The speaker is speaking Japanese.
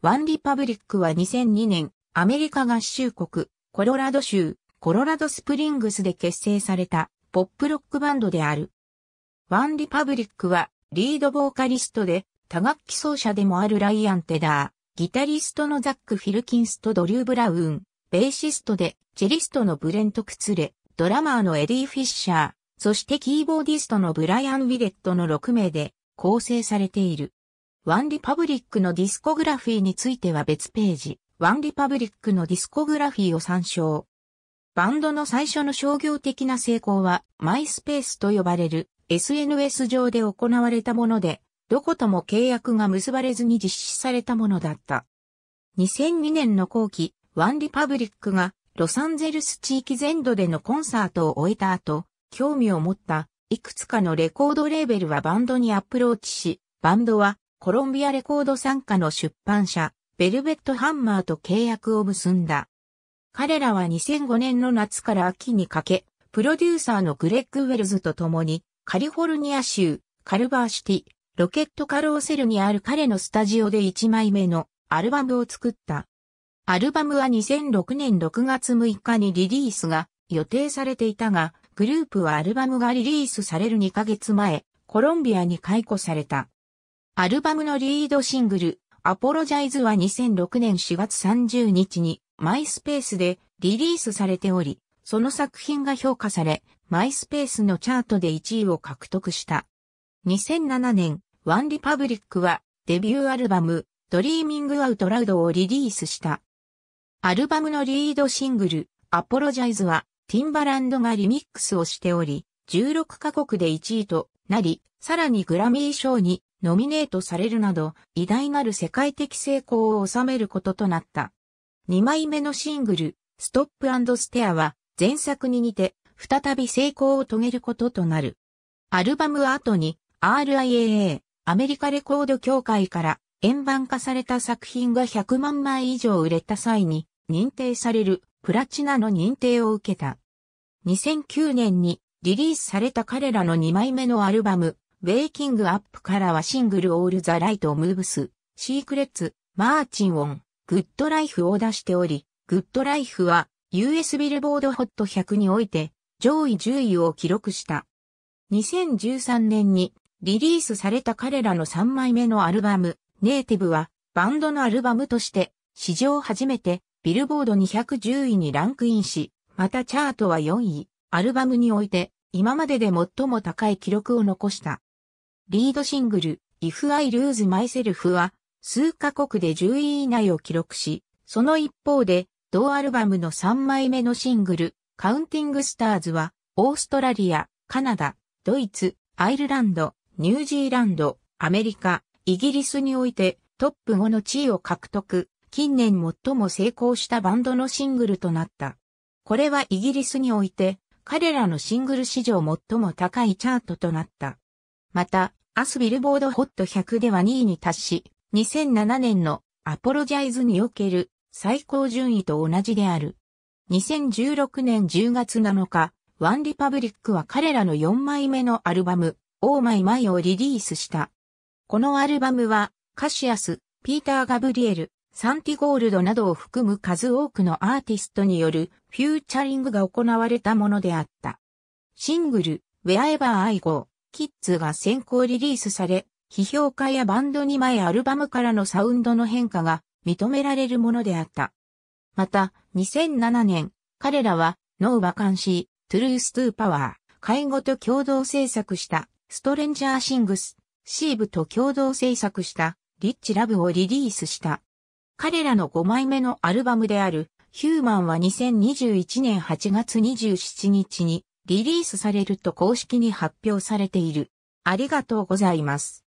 ワンリパブリックは2002年、アメリカ合衆国、コロラド州、コロラドスプリングスで結成された、ポップロックバンドである。ワンリパブリックは、リードボーカリストで、多楽器奏者でもあるライアン・テダー、ギタリストのザック・フィルキンスとドリュー・ブラウン、ベーシストで、チェリストのブレント・クツレ、ドラマーのエディ・フィッシャー、そしてキーボーディストのブライアン・ウィレットの6名で構成されている。ワンリパブリックのディスコグラフィーについては別ページ、ワンリパブリックのディスコグラフィーを参照。バンドの最初の商業的な成功は、マイスペースと呼ばれる SNS 上で行われたもので、どことも契約が結ばれずに実施されたものだった。2002年の後期、ワンリパブリックがロサンゼルス地域全土でのコンサートを終えた後、興味を持ったいくつかのレコードレーベルはバンドにアプローチし、バンドはコロンビアレコード参加の出版社、ベルベットハンマーと契約を結んだ。彼らは2005年の夏から秋にかけ、プロデューサーのグレッグ・ウェルズと共に、カリフォルニア州、カルバーシティ、ロケットカローセルにある彼のスタジオで1枚目のアルバムを作った。アルバムは2006年6月6日にリリースが予定されていたが、グループはアルバムがリリースされる2ヶ月前、コロンビアに解雇された。アルバムのリードシングル、アポロジャイズは2006年4月30日にマイスペースでリリースされており、その作品が評価され、マイスペースのチャートで1位を獲得した。2007年、ワンリパブリックはデビューアルバム、ドリーミングアウトラウドをリリースした。アルバムのリードシングル、アポロジャイズは、ティンバランドがリミックスをしており、16カ国で1位となり、さらにグラミー賞にノミネートされるなど、偉大なる世界的成功を収めることとなった。2枚目のシングル、ストップステアは、前作に似て、再び成功を遂げることとなる。アルバム後に、RIAA、アメリカレコード協会から円盤化された作品が100万枚以上売れた際に認定されるプラチナの認定を受けた。2009年にリリースされた彼らの2枚目のアルバムウェイキングアップからはシングルオールザライトムーブス、シークレッツ、マーチンオン、グッドライフを出しており、グッドライフは US ビルボードホット100において上位10位を記録した。2013年にリリースされた彼らの3枚目のアルバム、ネイティブはバンドのアルバムとして史上初めてビルボード210位にランクインし、またチャートは4位、アルバムにおいて今までで最も高い記録を残した。リードシングル、If I Lose Myself は、数カ国で10位以内を記録し、その一方で、同アルバムの3枚目のシングル、カウンティングスターズは、オーストラリア、カナダ、ドイツ、アイルランド、ニュージーランド、アメリカ、イギリスにおいてトップ5の地位を獲得、近年最も成功したバンドのシングルとなった。これはイギリスにおいて、彼らのシングル史上最も高いチャートとなった。また、アスビルボードホット100では2位に達し、2007年のアポロジャイズにおける最高順位と同じである。2016年10月7日、ワンリパブリックは彼らの4枚目のアルバム、オーマイマイをリリースした。このアルバムは、カシアス、ピーター・ガブリエル、サンティゴールドなどを含む数多くのアーティストによるフューチャリングが行われたものであった。シングル、Wherever I Go キッズが先行リリースされ、批評家やバンドに前アルバムからのサウンドの変化が認められるものであった。また、2007年、彼らは、ノーバ監視、トゥルース・トゥー・パワー、介護と共同制作した、ストレンジャー・シングス、シーブと共同制作した、リッチ・ラブをリリースした。彼らの5枚目のアルバムである、ヒューマンは2021年8月27日にリリースされると公式に発表されている。ありがとうございます。